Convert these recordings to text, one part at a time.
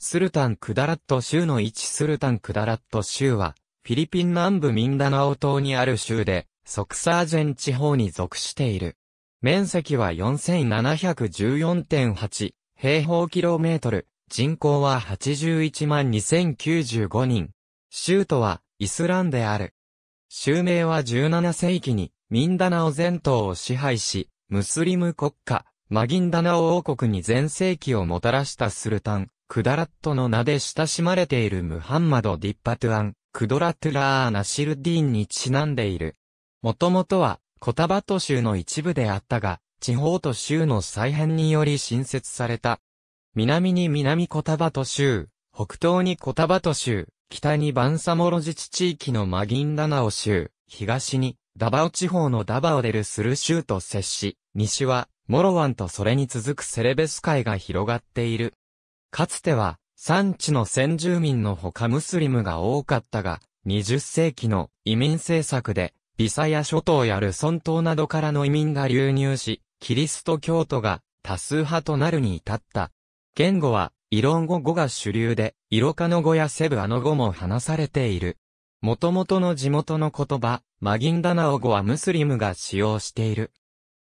スルタン・クダラット州の置スルタン・クダラット州は、フィリピン南部ミンダナオ島にある州で、ソクサージェン地方に属している。面積は4714.8平方キロメートル、人口は81万2095人。州都はイスランである。州名は17世紀にミンダナオ全島を支配し、ムスリム国家、マギンダナオ王国に全盛期をもたらしたスルタン、クダラットの名で親しまれているムハンマド・ディッパトゥアン、クドラトゥラー・ナシルディーンにちなんでいる。もともとは、コタバト州の一部であったが、地方と州の再編により新設された。南に南コタバト州、北東にコタバト州、北にバンサモロ自治地域のマギンダナオ州、東にダバオ地方のダバオデルスル州と接し、西はモロワンとそれに続くセレベス海が広がっている。かつては、産地の先住民のほかムスリムが多かったが、20世紀の移民政策で、ビサや諸島やルソン島などからの移民が流入し、キリスト教徒が多数派となるに至った。言語は、イロン語語が主流で、イロカノ語やセブアノ語も話されている。元々の地元の言葉、マギンダナオ語はムスリムが使用している。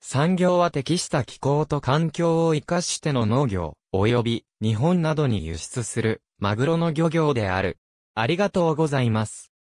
産業は適した気候と環境を生かしての農業。及び日本などに輸出するマグロの漁業である。ありがとうございます。